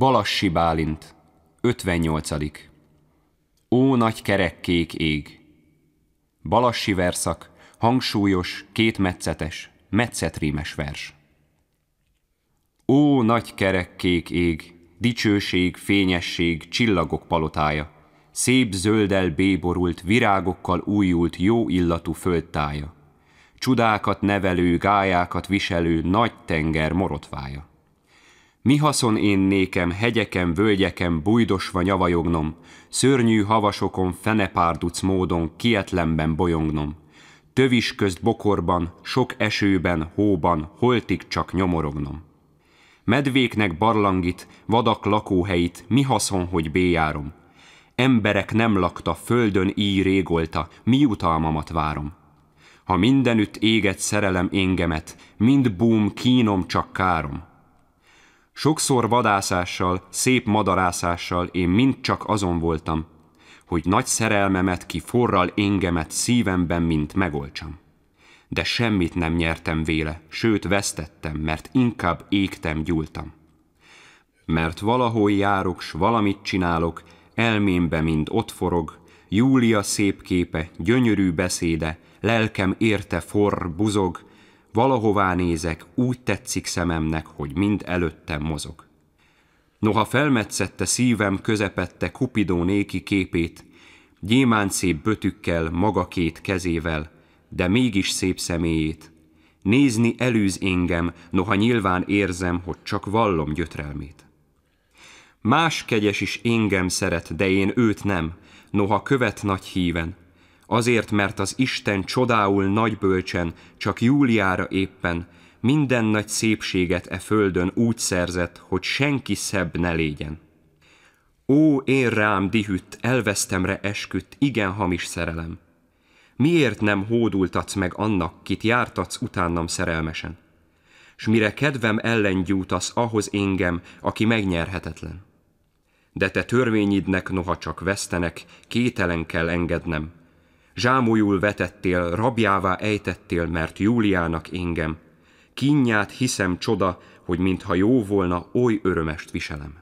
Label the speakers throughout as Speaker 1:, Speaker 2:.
Speaker 1: Balassi Bálint, 58. Ó nagy kerekkék ég! Balassi verszak, hangsúlyos, kétmetszetes, metszetrímes vers. Ó nagy kerekkék ég, dicsőség, fényesség, csillagok palotája, szép zöldel béborult, virágokkal újult, jó illatú földtája, csodákat nevelő, gályákat viselő nagy tenger morotvája. Mi haszon én nékem, hegyeken, völgyeken, bujdosva nyavajognom, szörnyű havasokon fenepárduc módon kietlenben bolyognom, tövis közt bokorban, sok esőben, hóban, holtig csak nyomorognom. Medvéknek barlangit, vadak lakóhelyit, mi haszon, hogy béjárom. Emberek nem lakta, földön így régolta, mi jutalmamat várom. Ha mindenütt éget szerelem engemet, mind búm, kínom, csak károm Sokszor vadászással, szép madarászással én mind csak azon voltam, hogy nagy szerelmemet ki forral engemet szívemben, mint megoltsam. De semmit nem nyertem véle, sőt vesztettem, mert inkább égtem, gyúltam. Mert valahol járok, s valamit csinálok, elmémbe mind ott forog, Júlia szép képe, gyönyörű beszéde, lelkem érte forr, buzog, Valahová nézek, úgy tetszik szememnek, hogy mind előttem mozog. Noha felmetszette szívem közepette Kupidó néki képét, gyémán szép bötükkel, maga két kezével, de mégis szép személyét. Nézni elűz engem, noha nyilván érzem, hogy csak vallom gyötrelmét. Más kegyes is engem szeret, de én őt nem, noha követ nagy híven, azért, mert az Isten csodául bölcsen, csak Júliára éppen, minden nagy szépséget e földön úgy szerzett, hogy senki szebb ne légyen. Ó, én rám dihütt, elvesztemre esküdt, igen hamis szerelem. Miért nem hódultatsz meg annak, kit jártatsz utánam szerelmesen? S mire kedvem ellen gyújtasz ahhoz engem, aki megnyerhetetlen? De te törvényidnek noha csak vesztenek, kételen kell engednem, Zsámújul vetettél, rabjává ejtettél, mert Júliának engem. Kinyát hiszem csoda, hogy mintha jó volna, oly örömest viselem.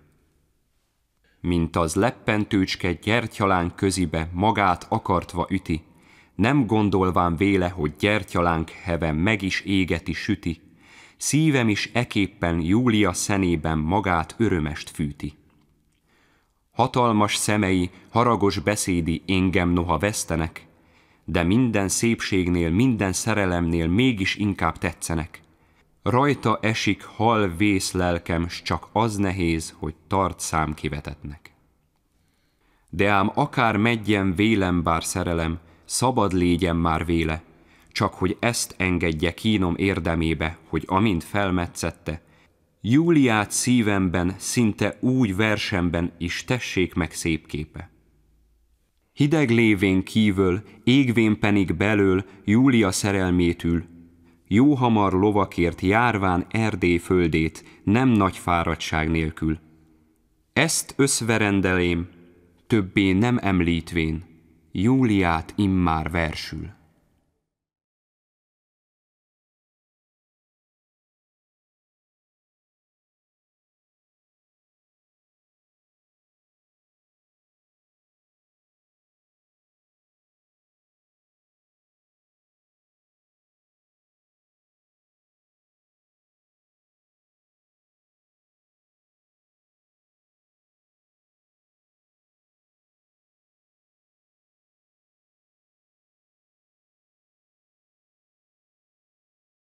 Speaker 1: Mint az leppentőcske gyertyalánk közibe magát akartva üti, nem gondolván véle, hogy gyertyalánk heve meg is égeti süti, szívem is eképpen Júlia szenében magát örömest fűti. Hatalmas szemei, haragos beszédi engem noha vesztenek, de minden szépségnél, minden szerelemnél mégis inkább tetszenek. Rajta esik hal vész lelkem, s csak az nehéz, hogy tart szám kivetetnek. De ám akár megyen vélem bár szerelem, szabad légyen már véle, csak hogy ezt engedje kínom érdemébe, hogy amint felmetszette, Júliát szívemben, szinte úgy versemben is tessék meg szép képe. Hideg lévén kívül, égvén penig belől Júlia szerelmét ül. Jó hamar lovakért járván Erdély földét, nem nagy fáradtság nélkül. Ezt összverendelém, többé nem említvén, Júliát immár versül.